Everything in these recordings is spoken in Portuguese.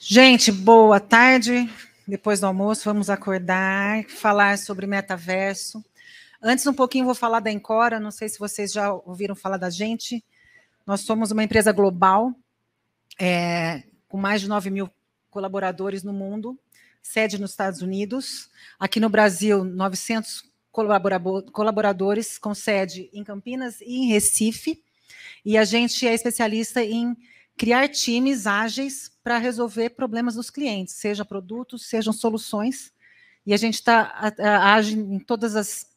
Gente, boa tarde. Depois do almoço, vamos acordar, falar sobre metaverso. Antes, um pouquinho, vou falar da Encora. Não sei se vocês já ouviram falar da gente. Nós somos uma empresa global, é, com mais de 9 mil colaboradores no mundo, sede nos Estados Unidos. Aqui no Brasil, 900 colaboradores, com sede em Campinas e em Recife. E a gente é especialista em criar times ágeis para resolver problemas dos clientes, seja produtos, sejam soluções. E a gente está age em todas as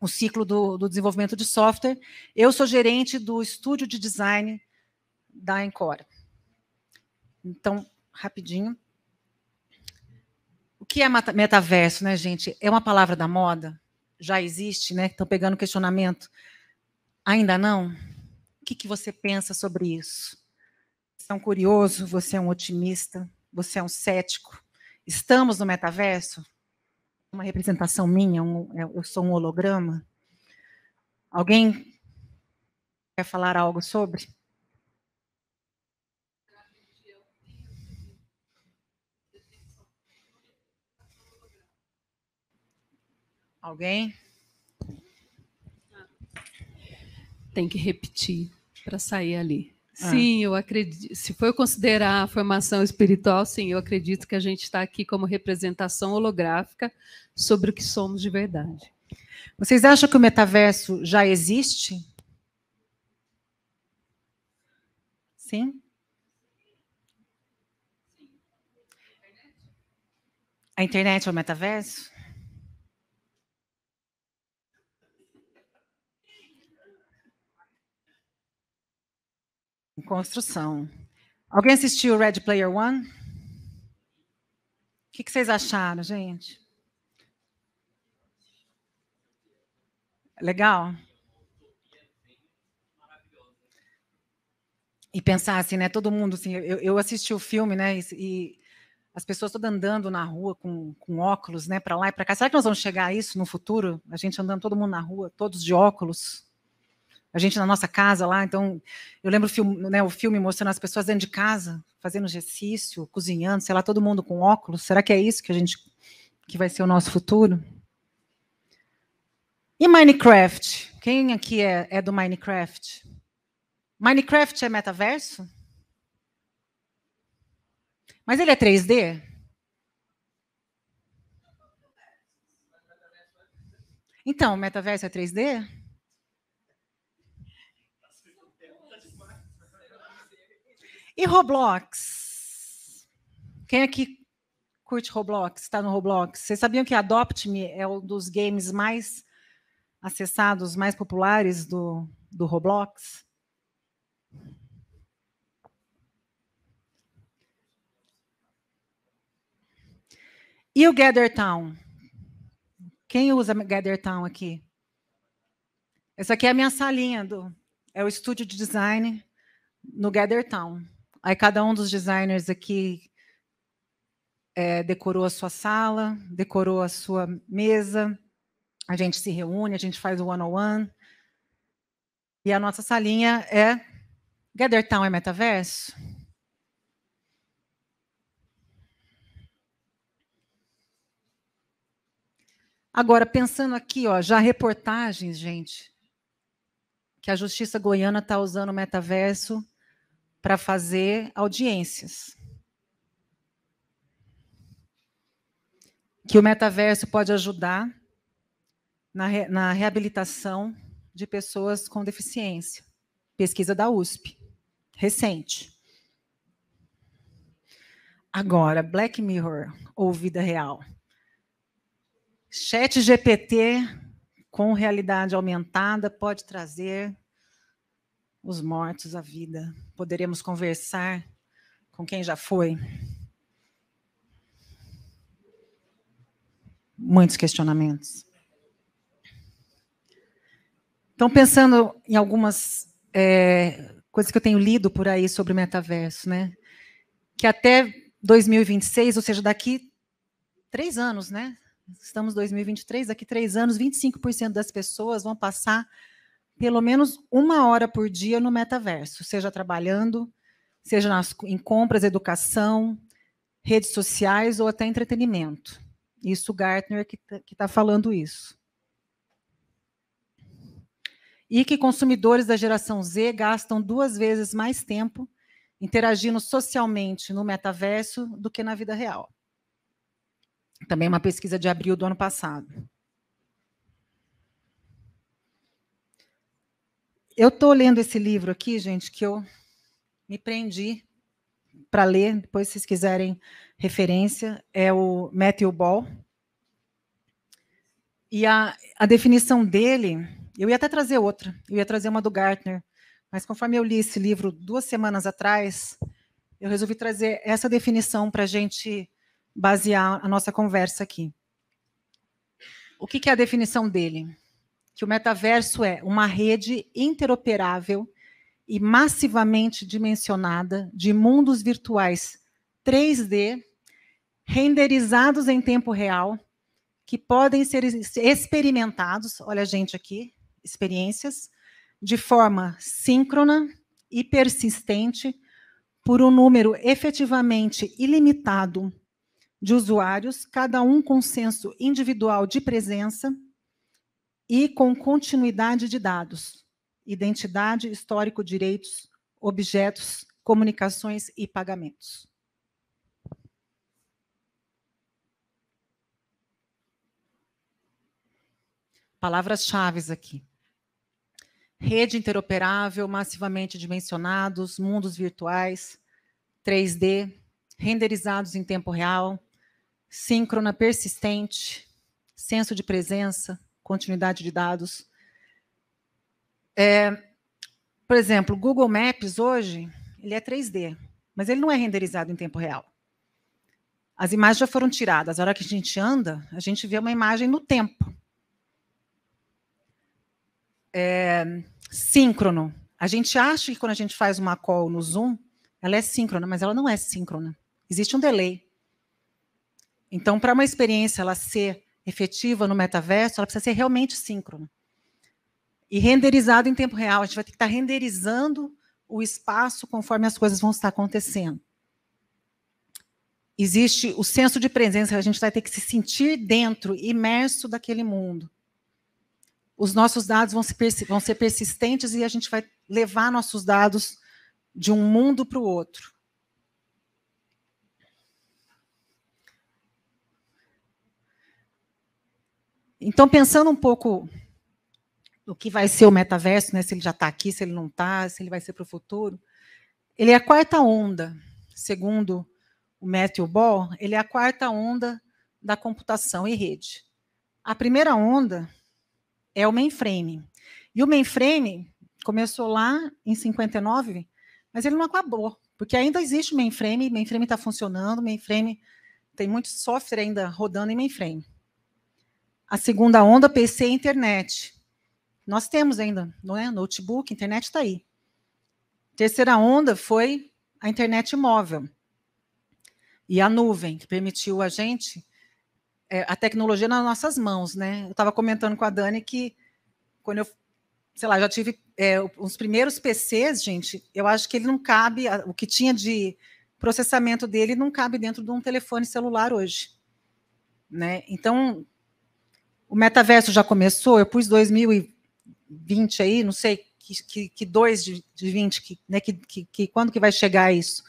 o ciclo do, do, desenvolvimento de software. Eu sou gerente do estúdio de design da Encore. Então, rapidinho. O que é metaverso, né, gente? É uma palavra da moda? Já existe, né? Estão pegando questionamento. Ainda não? O que, que você pensa sobre isso? Você é um curioso, você é um otimista, você é um cético. Estamos no metaverso? Uma representação minha, um, é, eu sou um holograma. Alguém quer falar algo sobre? Alguém? Tem que repetir para sair ali. É. Sim, eu acredito. Se for considerar a formação espiritual, sim, eu acredito que a gente está aqui como representação holográfica sobre o que somos de verdade. Vocês acham que o metaverso já existe? Sim? A internet é o metaverso? Construção. Alguém assistiu Red Player One? O que, que vocês acharam, gente? Legal? E pensar assim, né? Todo mundo, assim, eu, eu assisti o filme, né? E, e as pessoas todas andando na rua com, com óculos, né? Para lá e para cá. Será que nós vamos chegar a isso no futuro? A gente andando todo mundo na rua, todos de óculos? A gente na nossa casa lá, então eu lembro o filme, né, o filme mostrando as pessoas dentro de casa, fazendo exercício, cozinhando, sei lá, todo mundo com óculos. Será que é isso que a gente que vai ser o nosso futuro? E Minecraft? Quem aqui é, é do Minecraft? Minecraft é metaverso? Mas ele é 3D? Então, metaverso é 3D? E Roblox? Quem aqui curte Roblox? Está no Roblox? Vocês sabiam que Adopt Me é um dos games mais acessados, mais populares do, do Roblox? E o Gather Town? Quem usa Gather Town aqui? Essa aqui é a minha salinha, do, é o estúdio de design no Gather Town. Aí cada um dos designers aqui é, decorou a sua sala, decorou a sua mesa, a gente se reúne, a gente faz o one-on-one. E a nossa salinha é Gather Town é metaverso? Agora, pensando aqui, ó, já reportagens, gente, que a Justiça Goiana está usando o metaverso para fazer audiências. Que o metaverso pode ajudar na, re, na reabilitação de pessoas com deficiência. Pesquisa da USP, recente. Agora, Black Mirror ou vida real? Chat GPT com realidade aumentada pode trazer os mortos à vida. Poderemos conversar com quem já foi. Muitos questionamentos. Então, pensando em algumas é, coisas que eu tenho lido por aí sobre o metaverso, né? Que até 2026, ou seja, daqui três anos, né? Estamos em 2023, daqui três anos, 25% das pessoas vão passar pelo menos uma hora por dia no metaverso, seja trabalhando, seja nas, em compras, educação, redes sociais ou até entretenimento. Isso Gartner é que está tá falando isso. E que consumidores da geração Z gastam duas vezes mais tempo interagindo socialmente no metaverso do que na vida real. Também uma pesquisa de abril do ano passado. eu estou lendo esse livro aqui, gente, que eu me prendi para ler, depois se vocês quiserem referência, é o Matthew Ball. E a, a definição dele, eu ia até trazer outra, eu ia trazer uma do Gartner, mas conforme eu li esse livro duas semanas atrás, eu resolvi trazer essa definição para a gente basear a nossa conversa aqui. O que, que é a definição dele? que o metaverso é uma rede interoperável e massivamente dimensionada de mundos virtuais 3D, renderizados em tempo real, que podem ser experimentados, olha a gente aqui, experiências, de forma síncrona e persistente por um número efetivamente ilimitado de usuários, cada um com senso individual de presença e com continuidade de dados, identidade, histórico, direitos, objetos, comunicações e pagamentos. Palavras-chave aqui. Rede interoperável, massivamente dimensionados, mundos virtuais, 3D, renderizados em tempo real, síncrona persistente, senso de presença, continuidade de dados. É, por exemplo, Google Maps hoje ele é 3D, mas ele não é renderizado em tempo real. As imagens já foram tiradas. A hora que a gente anda, a gente vê uma imagem no tempo. É, síncrono. A gente acha que quando a gente faz uma call no Zoom, ela é síncrona, mas ela não é síncrona. Existe um delay. Então, para uma experiência ela ser efetiva no metaverso, ela precisa ser realmente síncrona. E renderizado em tempo real. A gente vai ter que estar tá renderizando o espaço conforme as coisas vão estar acontecendo. Existe o senso de presença, a gente vai ter que se sentir dentro, imerso daquele mundo. Os nossos dados vão, se vão ser persistentes e a gente vai levar nossos dados de um mundo para o outro. Então, pensando um pouco no que vai ser o metaverso, né, se ele já está aqui, se ele não está, se ele vai ser para o futuro, ele é a quarta onda, segundo o Matthew Ball, ele é a quarta onda da computação e rede. A primeira onda é o mainframe. E o mainframe começou lá em 59, mas ele não acabou, porque ainda existe o mainframe, o mainframe está funcionando, o mainframe tem muito software ainda rodando em mainframe a segunda onda, PC e internet. Nós temos ainda, não é? Notebook, internet está aí. Terceira onda foi a internet móvel e a nuvem, que permitiu a gente é, a tecnologia nas nossas mãos, né? Eu estava comentando com a Dani que quando eu, sei lá, já tive é, os primeiros PCs, gente, eu acho que ele não cabe, o que tinha de processamento dele não cabe dentro de um telefone celular hoje, né? Então, o metaverso já começou, eu pus 2020 aí, não sei que, que, que dois de, de 20, que, né, que, que, que quando que vai chegar isso.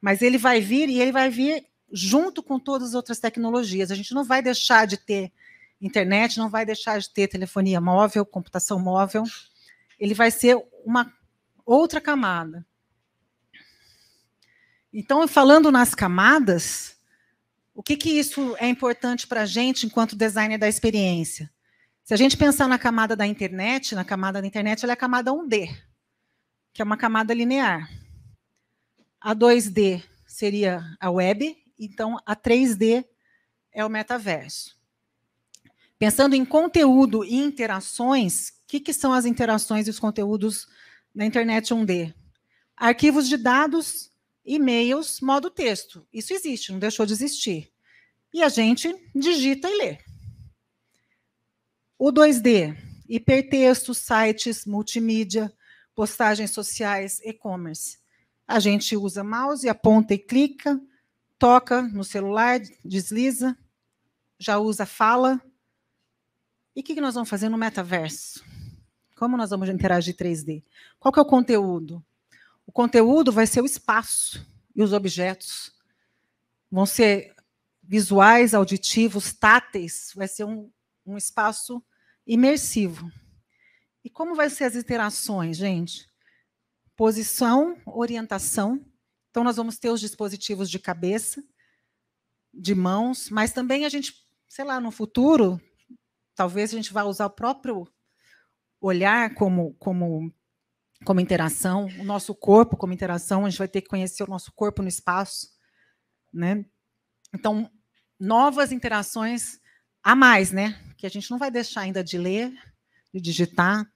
Mas ele vai vir e ele vai vir junto com todas as outras tecnologias. A gente não vai deixar de ter internet, não vai deixar de ter telefonia móvel, computação móvel. Ele vai ser uma outra camada. Então, falando nas camadas, o que, que isso é importante para a gente enquanto designer da experiência? Se a gente pensar na camada da internet, na camada da internet, ela é a camada 1D, que é uma camada linear. A 2D seria a web, então a 3D é o metaverso. Pensando em conteúdo e interações, o que, que, são as interações e os conteúdos na internet 1D? Arquivos de dados e-mails modo texto. Isso existe, não deixou de existir. E a gente digita e lê. O 2D, hipertextos, sites, multimídia, postagens sociais, e-commerce. A gente usa mouse, aponta e clica, toca no celular, desliza, já usa fala. E o que nós vamos fazer no metaverso? Como nós vamos interagir 3D? Qual que é o conteúdo? conteúdo vai ser o espaço e os objetos. Vão ser visuais, auditivos, táteis, vai ser um, um espaço imersivo. E como vai ser as interações, gente? Posição, orientação. Então, nós vamos ter os dispositivos de cabeça, de mãos, mas também a gente, sei lá, no futuro, talvez a gente vá usar o próprio olhar como, como como interação, o nosso corpo como interação, a gente vai ter que conhecer o nosso corpo no espaço, né? Então, novas interações a mais, né? Que a gente não vai deixar ainda de ler, de digitar,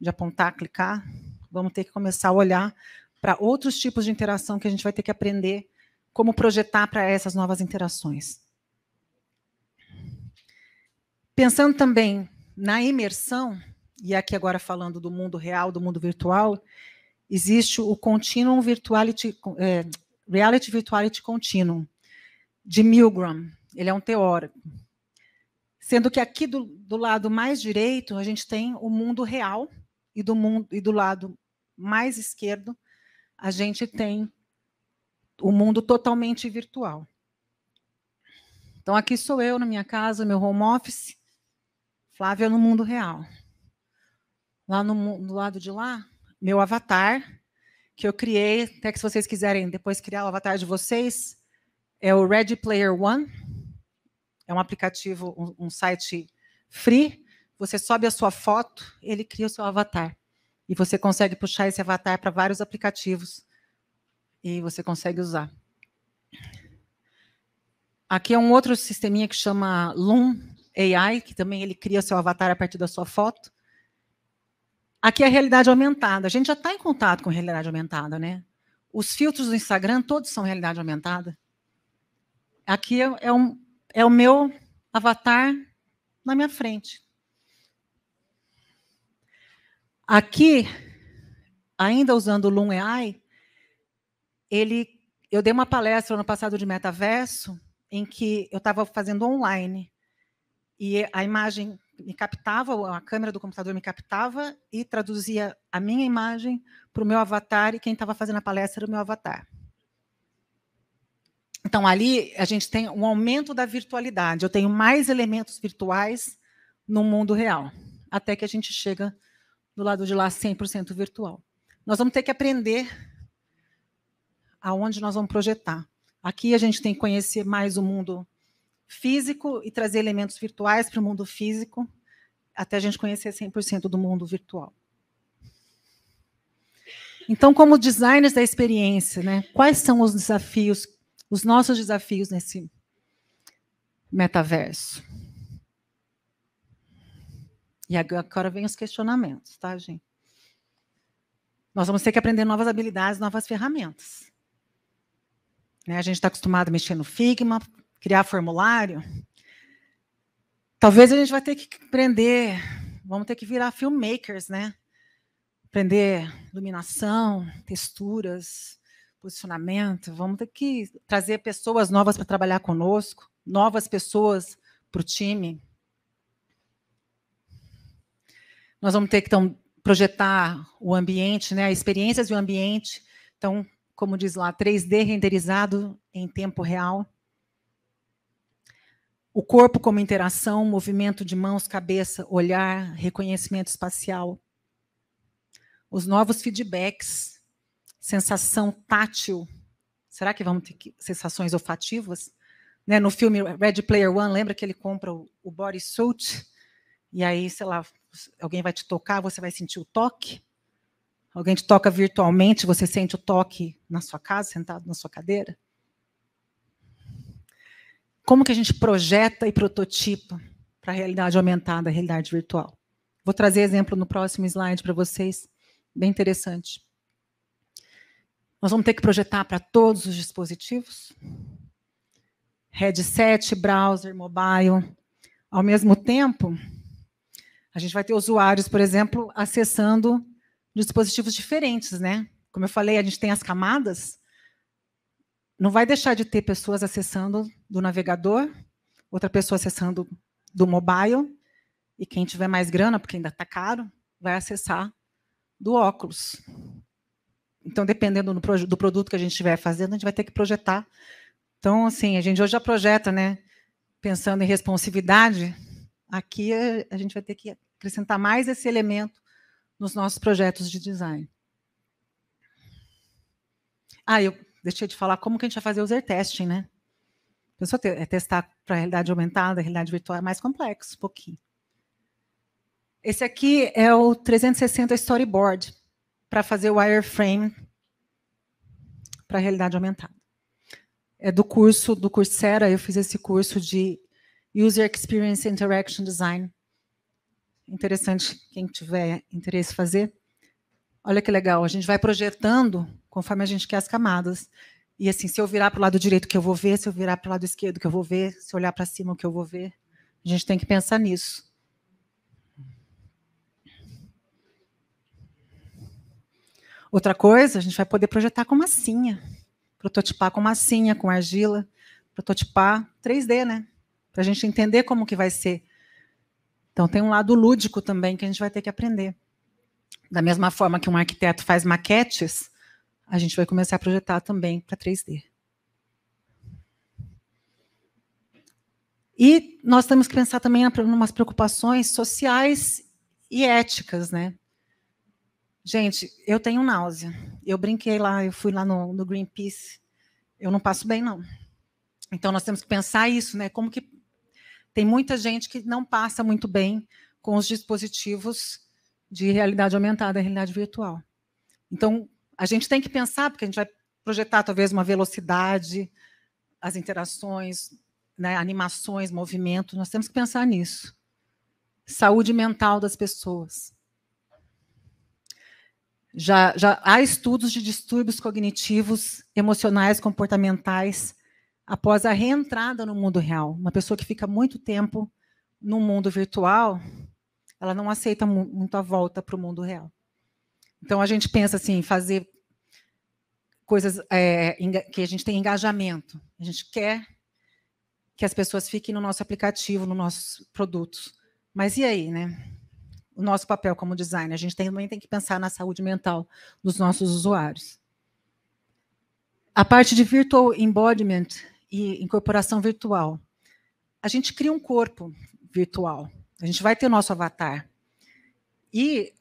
de apontar, clicar. Vamos ter que começar a olhar para outros tipos de interação que a gente vai ter que aprender como projetar para essas novas interações. Pensando também na imersão, e aqui agora falando do mundo real, do mundo virtual, existe o continuum virtuality, é, reality virtuality continuum, de Milgram. Ele é um teórico. Sendo que aqui do, do lado mais direito a gente tem o mundo real e do mundo e do lado mais esquerdo a gente tem o mundo totalmente virtual. Então aqui sou eu na minha casa, meu home office, Flávia no mundo real lá no, lado de lá, meu avatar, que eu criei, até que se vocês quiserem depois criar o avatar de vocês, é o Red Player One. É um aplicativo, um, um site free. Você sobe a sua foto, ele cria o seu avatar. E você consegue puxar esse avatar para vários aplicativos e você consegue usar. Aqui é um outro sisteminha que chama Loom AI, que também ele cria seu avatar a partir da sua foto. Aqui é a realidade aumentada. A gente já está em contato com realidade aumentada, né? Os filtros do Instagram todos são realidade aumentada. Aqui é, é, um, é o meu avatar na minha frente. Aqui, ainda usando o Loom AI, ele, eu dei uma palestra ano passado de metaverso em que eu estava fazendo online e a imagem me captava, a câmera do computador me captava e traduzia a minha imagem para o meu avatar e quem estava fazendo a palestra era o meu avatar. Então, ali a gente tem um aumento da virtualidade. Eu tenho mais elementos virtuais no mundo real, até que a gente chega do lado de lá 100% virtual. Nós vamos ter que aprender aonde nós vamos projetar. Aqui a gente tem que conhecer mais o mundo físico e trazer elementos virtuais para o mundo físico, até a gente conhecer 100% do mundo virtual. Então, como designers da experiência, né, quais são os desafios, os nossos desafios nesse metaverso? E agora vem os questionamentos, tá, gente? Nós vamos ter que aprender novas habilidades, novas ferramentas. Né, a gente está acostumado a mexer no Figma, criar formulário, talvez a gente vai ter que aprender, vamos ter que virar filmmakers, né? Aprender iluminação, texturas, posicionamento, vamos ter que trazer pessoas novas para trabalhar conosco, novas pessoas para o time. Nós vamos ter que então, projetar o ambiente, né, experiências e o ambiente. Então, como diz lá, 3D renderizado em tempo real o corpo como interação, movimento de mãos, cabeça, olhar, reconhecimento espacial. Os novos feedbacks, sensação tátil. Será que vamos ter sensações olfativas? Né, no filme Red Player One, lembra que ele compra o, o body suit? E aí, sei lá, alguém vai te tocar, você vai sentir o toque? Alguém te toca virtualmente, você sente o toque na sua casa, sentado na sua cadeira? Como que a gente projeta e prototipa para a realidade aumentada, a realidade virtual? Vou trazer exemplo no próximo slide para vocês, bem interessante. Nós vamos ter que projetar para todos os dispositivos, headset, browser, mobile. Ao mesmo tempo, a gente vai ter usuários, por exemplo, acessando dispositivos diferentes, né? Como eu falei, a gente tem as camadas, não vai deixar de ter pessoas acessando do navegador, outra pessoa acessando do mobile, e quem tiver mais grana, porque ainda está caro, vai acessar do óculos. Então, dependendo do produto que a gente estiver fazendo, a gente vai ter que projetar. Então, assim, a gente hoje já projeta, né? Pensando em responsividade, aqui a gente vai ter que acrescentar mais esse elemento nos nossos projetos de design. Ah, eu deixei de falar como que a gente vai fazer o user testing, né? A pessoa te, é testar para realidade aumentada, realidade virtual é mais complexo, um pouquinho. Esse aqui é o 360 Storyboard para fazer o wireframe para realidade aumentada. É do curso do Coursera, eu fiz esse curso de User Experience Interaction Design. Interessante quem tiver interesse fazer. Olha que legal, a gente vai projetando conforme a gente quer as camadas. E assim, se eu virar para o lado direito que eu vou ver, se eu virar para o lado esquerdo que eu vou ver, se eu olhar para cima o que eu vou ver, a gente tem que pensar nisso. Outra coisa, a gente vai poder projetar com massinha, prototipar com massinha, com argila, prototipar 3D, né? Para a gente entender como que vai ser. Então tem um lado lúdico também que a gente vai ter que aprender. Da mesma forma que um arquiteto faz maquetes, a gente vai começar a projetar também para 3D. E nós temos que pensar também em umas preocupações sociais e éticas, né? Gente, eu tenho náusea. Eu brinquei lá, eu fui lá no, no Greenpeace. Eu não passo bem, não. Então nós temos que pensar isso, né? Como que tem muita gente que não passa muito bem com os dispositivos de realidade aumentada, realidade virtual. Então, a gente tem que pensar, porque a gente vai projetar talvez uma velocidade, as interações, né, animações, movimento, nós temos que pensar nisso. Saúde mental das pessoas. Já, já há estudos de distúrbios cognitivos, emocionais, comportamentais após a reentrada no mundo real. Uma pessoa que fica muito tempo no mundo virtual, ela não aceita muito a volta para o mundo real. Então a gente pensa assim, fazer coisas é, que a gente tem engajamento. A gente quer que as pessoas fiquem no nosso aplicativo, nos nossos produtos. Mas e aí, né? O nosso papel como designer, a gente também tem que pensar na saúde mental dos nossos usuários. A parte de virtual embodiment e incorporação virtual. A gente cria um corpo virtual. A gente vai ter o nosso avatar. E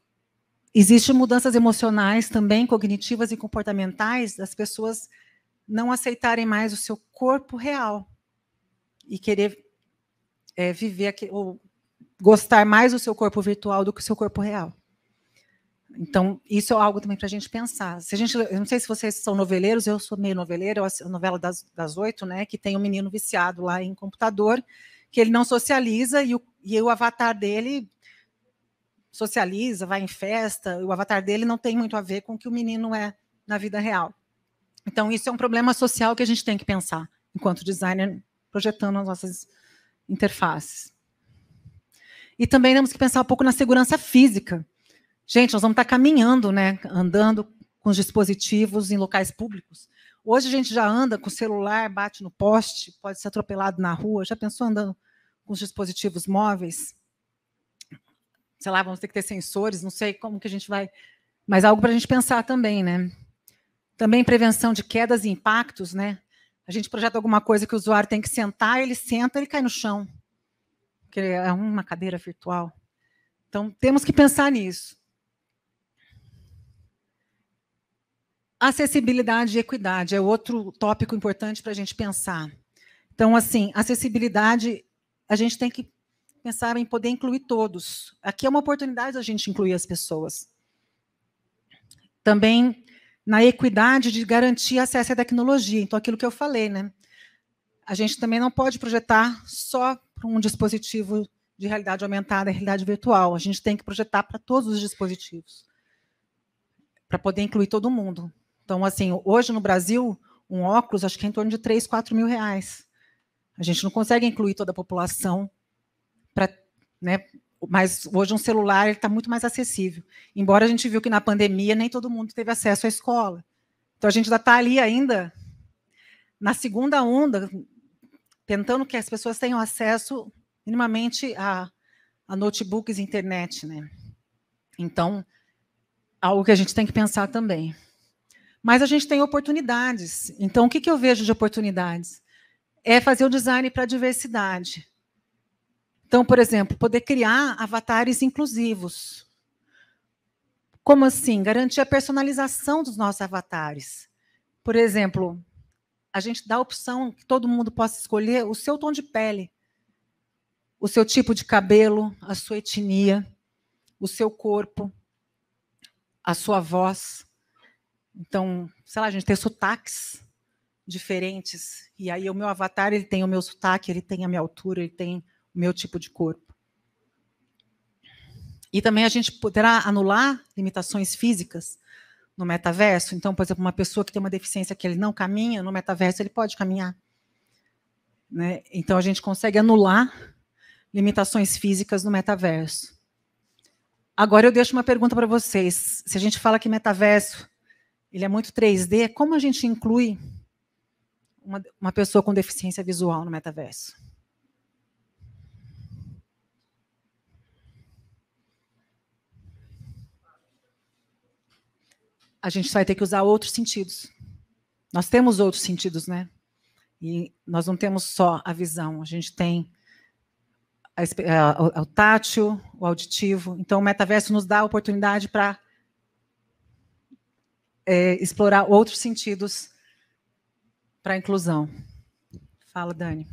Existem mudanças emocionais também, cognitivas e comportamentais, das pessoas não aceitarem mais o seu corpo real e querer é, viver aqui, ou gostar mais do seu corpo virtual do que o seu corpo real. Então, isso é algo também para a gente pensar. Se a gente, eu não sei se vocês são noveleiros, eu sou meio noveleira, a novela das oito, né, que tem um menino viciado lá em computador, que ele não socializa e o, e o avatar dele socializa, vai em festa, o avatar dele não tem muito a ver com o que o menino é na vida real. Então, isso é um problema social que a gente tem que pensar, enquanto designer, projetando as nossas interfaces. E também temos que pensar um pouco na segurança física. Gente, nós vamos estar tá caminhando, né, andando com os dispositivos em locais públicos. Hoje a gente já anda com o celular, bate no poste, pode ser atropelado na rua. Já pensou andando com os dispositivos móveis? sei lá, vamos ter que ter sensores, não sei como que a gente vai. Mas algo para a gente pensar também, né? Também prevenção de quedas e impactos, né? A gente projeta alguma coisa que o usuário tem que sentar, ele senta, ele cai no chão. Que é uma cadeira virtual. Então, temos que pensar nisso. Acessibilidade e equidade é outro tópico importante para a gente pensar. Então, assim, acessibilidade, a gente tem que pensar em poder incluir todos. Aqui é uma oportunidade da gente incluir as pessoas. Também na equidade de garantir acesso à tecnologia. Então, aquilo que eu falei, né? A gente também não pode projetar só para um dispositivo de realidade aumentada, realidade virtual. A gente tem que projetar para todos os dispositivos, para poder incluir todo mundo. Então, assim, hoje no Brasil, um óculos acho que é em torno de 3, 4 mil reais. A gente não consegue incluir toda a população para. Né, mas hoje um celular está muito mais acessível. Embora a gente viu que na pandemia nem todo mundo teve acesso à escola. Então a gente ainda está ali ainda na segunda onda, tentando que as pessoas tenham acesso minimamente a, a notebooks e internet. Né? Então, algo que a gente tem que pensar também. Mas a gente tem oportunidades. Então, o que, que eu vejo de oportunidades? É fazer o design para a diversidade. Então, por exemplo, poder criar avatares inclusivos. Como assim? Garantir a personalização dos nossos avatares. Por exemplo, a gente dá a opção que todo mundo possa escolher o seu tom de pele, o seu tipo de cabelo, a sua etnia, o seu corpo, a sua voz. Então, sei lá, a gente tem sotaques diferentes. E aí o meu avatar, ele tem o meu sotaque, ele tem a minha altura, ele tem meu tipo de corpo. E também a gente poderá anular limitações físicas no metaverso. Então, por exemplo, uma pessoa que tem uma deficiência que ele não caminha, no metaverso ele pode caminhar. Né? Então, a gente consegue anular limitações físicas no metaverso. Agora eu deixo uma pergunta para vocês. Se a gente fala que metaverso ele é muito 3D, como a gente inclui uma, uma pessoa com deficiência visual no metaverso? a gente vai ter que usar outros sentidos. Nós temos outros sentidos, né? E nós não temos só a visão, a gente tem a, a, o tátil, o auditivo. Então, o metaverso nos dá a oportunidade para é, explorar outros sentidos para a inclusão. Fala, Dani.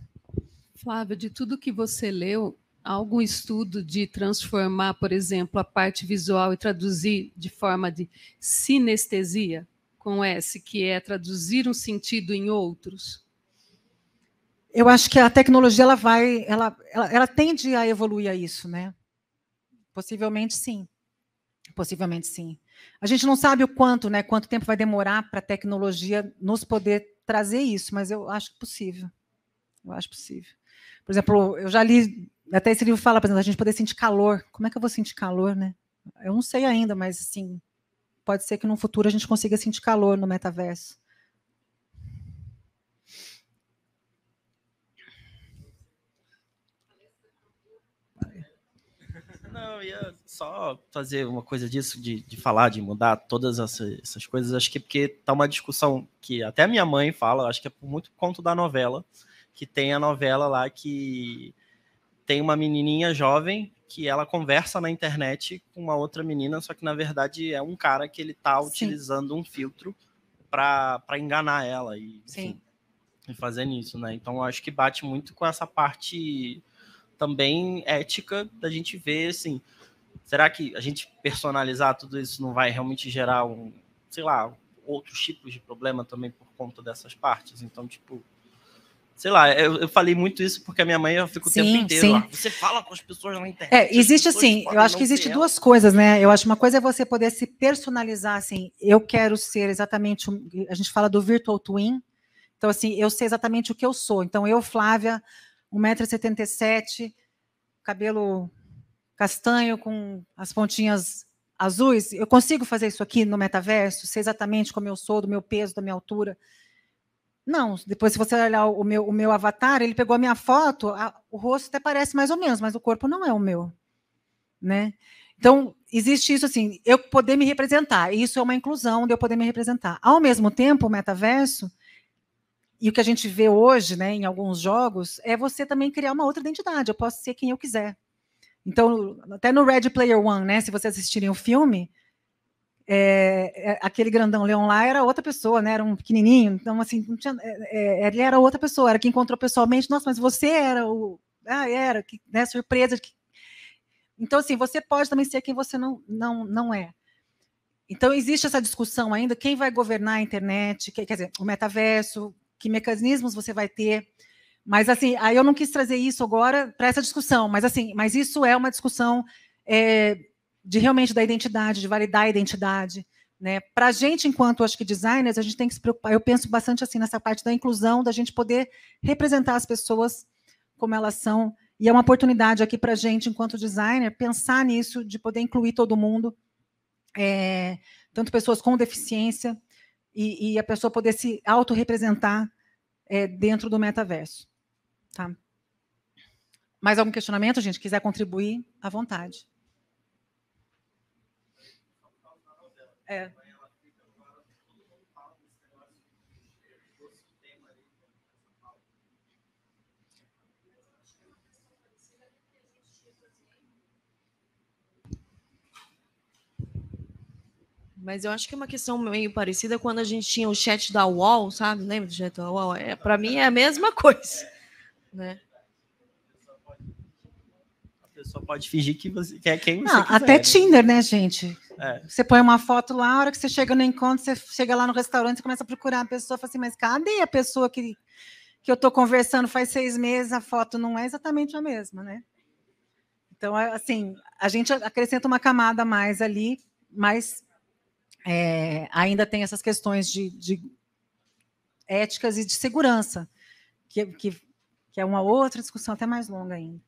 Flávia, de tudo que você leu, algum estudo de transformar, por exemplo, a parte visual e traduzir de forma de sinestesia, com S, que é traduzir um sentido em outros? Eu acho que a tecnologia ela vai, ela, ela, ela tende a evoluir a isso, né? Possivelmente sim. Possivelmente sim. A gente não sabe o quanto, né? Quanto tempo vai demorar para a tecnologia nos poder trazer isso, mas eu acho possível. Eu acho possível. Por exemplo, eu já li até esse livro fala, por exemplo, a gente poder sentir calor. Como é que eu vou sentir calor, né? Eu não sei ainda, mas assim, pode ser que no futuro a gente consiga sentir calor no metaverso. Não, ia só fazer uma coisa disso, de, de falar, de mudar todas essas, essas coisas. Acho que é porque tá uma discussão que até a minha mãe fala, acho que é por muito conto da novela, que tem a novela lá que tem uma menininha jovem que ela conversa na internet com uma outra menina, só que na verdade é um cara que ele tá Sim. utilizando um filtro para enganar ela e, enfim, e fazer né? Então acho que bate muito com essa parte também ética da gente ver assim, será que a gente personalizar tudo isso não vai realmente gerar um, sei lá, outros tipos de problema também por conta dessas partes? Então, tipo, sei lá, eu, eu, falei muito isso porque a minha mãe fica o sim, tempo inteiro sim. lá. Você fala com as pessoas na internet. É, existe assim, eu acho que existe duas coisas, né? Eu acho uma coisa é você poder se personalizar, assim, eu quero ser exatamente, a gente fala do virtual twin, então assim, eu sei exatamente o que eu sou. Então eu, Flávia, 1,77m, cabelo castanho com as pontinhas azuis, eu consigo fazer isso aqui no metaverso, sei exatamente como eu sou, do meu peso, da minha altura. Não, depois se você olhar o meu, o meu avatar, ele pegou a minha foto, a, o rosto até parece mais ou menos, mas o corpo não é o meu, né? Então, existe isso assim, eu poder me representar, isso é uma inclusão de eu poder me representar. Ao mesmo tempo, o metaverso, e o que a gente vê hoje, né, em alguns jogos, é você também criar uma outra identidade, eu posso ser quem eu quiser. Então, até no Red Player One, né, se vocês assistirem o filme, é, é, aquele grandão leão lá era outra pessoa, né? Era um pequenininho, então assim, tinha, é, é, ele era outra pessoa, era quem encontrou pessoalmente. Nossa, mas você era o, ah, era, que, né? Surpresa. Que... Então assim, você pode também ser quem você não, não, não é. Então existe essa discussão ainda, quem vai governar a internet, quer dizer, o metaverso, que mecanismos você vai ter. Mas assim, aí eu não quis trazer isso agora para essa discussão, mas assim, mas isso é uma discussão é, de realmente da identidade, de validar a identidade. Né? Para a gente, enquanto acho que designers, a gente tem que se preocupar. Eu penso bastante assim nessa parte da inclusão, da gente poder representar as pessoas como elas são. E é uma oportunidade aqui para a gente, enquanto designer, pensar nisso, de poder incluir todo mundo, é, tanto pessoas com deficiência, e, e a pessoa poder se autorrepresentar é, dentro do metaverso. Tá? Mais algum questionamento, gente? Quiser contribuir, à vontade. É. Mas eu acho que é uma questão meio parecida quando a gente tinha o chat da UOL, sabe? Lembra do chat da UOL? É, Para mim é a mesma coisa, né? pessoa pode fingir que você quer é quem você Não, quiser, Até né? Tinder, né, gente? É. Você põe uma foto lá, a hora que você chega no encontro, você chega lá no restaurante, você começa a procurar a pessoa, fala assim, mas cadê a pessoa que, que eu tô conversando faz seis meses, a foto não é exatamente a mesma, né? Então, é, assim, a gente acrescenta uma camada a mais ali, mas é, ainda tem essas questões de, de, éticas e de segurança, que, que, que é uma outra discussão até mais longa ainda.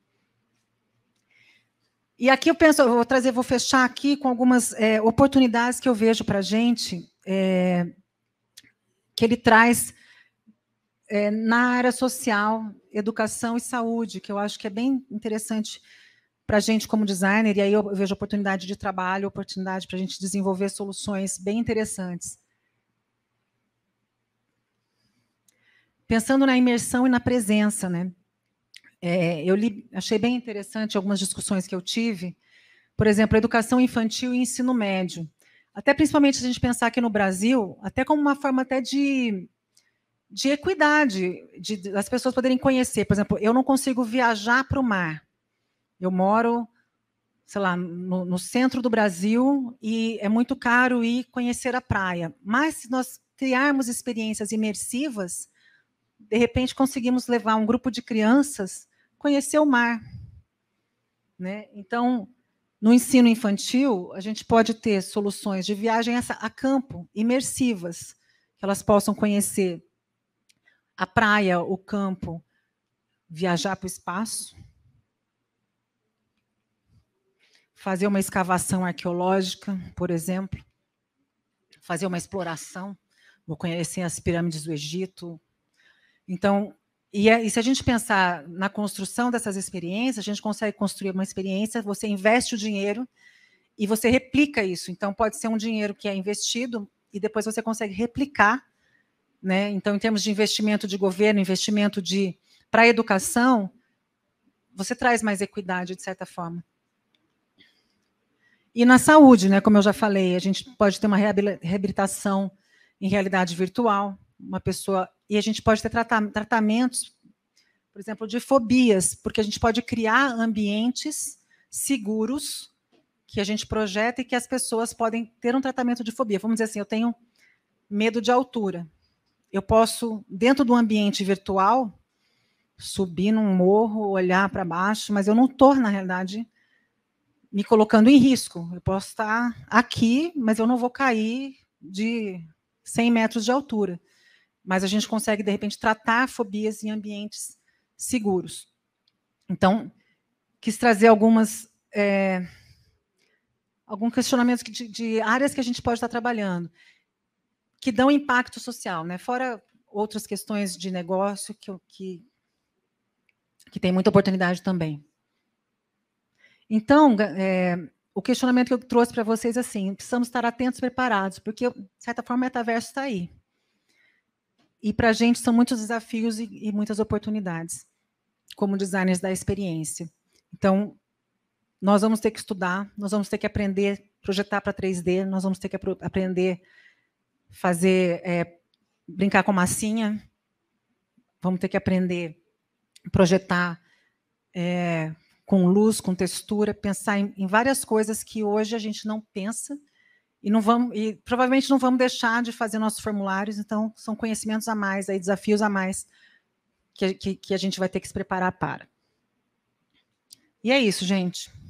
E aqui eu penso, eu vou trazer, vou fechar aqui com algumas é, oportunidades que eu vejo para a gente, é, que ele traz é, na área social, educação e saúde, que eu acho que é bem interessante para a gente como designer, e aí eu vejo oportunidade de trabalho, oportunidade para a gente desenvolver soluções bem interessantes. Pensando na imersão e na presença, né? É, eu li, achei bem interessante algumas discussões que eu tive, por exemplo, educação infantil e ensino médio. Até principalmente se a gente pensar aqui no Brasil, até como uma forma até de, de equidade, de, de as pessoas poderem conhecer. Por exemplo, eu não consigo viajar para o mar. Eu moro, sei lá, no, no centro do Brasil e é muito caro ir conhecer a praia. Mas se nós criarmos experiências imersivas, de repente conseguimos levar um grupo de crianças conhecer o mar. Né? Então, no ensino infantil, a gente pode ter soluções de viagem a campo, imersivas, que elas possam conhecer a praia, o campo, viajar para o espaço, fazer uma escavação arqueológica, por exemplo, fazer uma exploração, vou conhecer as pirâmides do Egito. Então, e, é, e, se a gente pensar na construção dessas experiências, a gente consegue construir uma experiência, você investe o dinheiro e você replica isso. Então, pode ser um dinheiro que é investido e depois você consegue replicar. Né? Então, em termos de investimento de governo, investimento de para a educação, você traz mais equidade, de certa forma. E na saúde, né, como eu já falei, a gente pode ter uma reabilitação em realidade virtual, uma pessoa e a gente pode ter tratamentos, por exemplo, de fobias, porque a gente pode criar ambientes seguros que a gente projeta e que as pessoas podem ter um tratamento de fobia. Vamos dizer assim, eu tenho medo de altura. Eu posso, dentro do ambiente virtual, subir num morro, olhar para baixo, mas eu não estou, na realidade, me colocando em risco. Eu posso estar aqui, mas eu não vou cair de 100 metros de altura mas a gente consegue, de repente, tratar fobias em ambientes seguros. Então, quis trazer algumas. É, algum questionamento de, de, áreas que a gente pode estar trabalhando, que dão impacto social, né? fora outras questões de negócio que, que, que tem muita oportunidade também. Então, é, o questionamento que eu trouxe para vocês é assim: precisamos estar atentos e preparados, porque, de certa forma, o metaverso está aí. E para a gente são muitos desafios e, e muitas oportunidades, como designers da experiência. Então, nós vamos ter que estudar, nós vamos ter que aprender projetar para 3D, nós vamos ter que aprender fazer é, brincar com massinha, vamos ter que aprender projetar é, com luz, com textura, pensar em, em várias coisas que hoje a gente não pensa e não vamos e provavelmente não vamos deixar de fazer nossos formulários, então são conhecimentos a mais, aí desafios a mais que, que, que a gente vai ter que se preparar para. E é isso, gente.